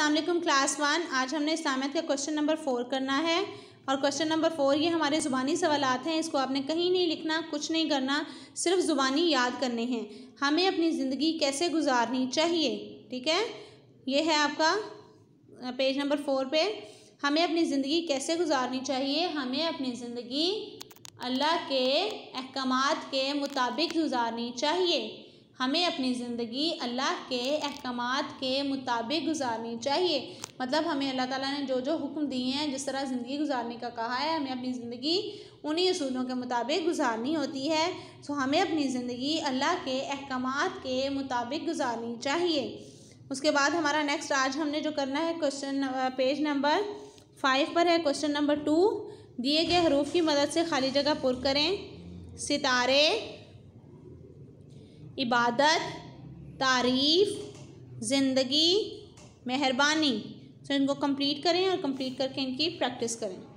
Aslam class one आज हमने इस्लामियत का क्वेश्चन नंबर फोर करना है और क्वेश्चन नंबर फोर ये हमारे ज़ुबानी सवाल हैं इसको आपने कहीं नहीं लिखना कुछ नहीं करना सिर्फ ज़ुबानी याद करने हैं हमें अपनी ज़िंदगी कैसे गुजारनी चाहिए ठीक है ये है आपका पेज नंबर फोर पे हमें अपनी ज़िंदगी कैसे गुजारनी चाहिए हमें अपनी ज़िंदगी अल्लाह के अहकाम के मुताबिक गुजारनी चाहिए हमें अपनी ज़िंदगी अल्लाह के अहकाम के मुताबिक गुजारनी चाहिए मतलब हमें अल्लाह ताला ने जो जो हुक्म दिए हैं जिस तरह ज़िंदगी गुजारने का कहा है हमें अपनी ज़िंदगी उन्हीं असूलों के मुताबिक गुजारनी होती है सो हमें अपनी ज़िंदगी अल्लाह के अहकाम के मुताबिक गुजारनी चाहिए उसके बाद हमारा नेक्स्ट आज हमने जो करना है क्वेश्चन पेज नंबर फाइव पर है क्वेश्चन नंबर टू दिए गए हरूफ की मदद से खाली जगह पुर करें सितारे इबादत तारीफ़ ज़िंदगी मेहरबानी सो इनको कंप्लीट करें और कंप्लीट करके इनकी प्रैक्टिस करें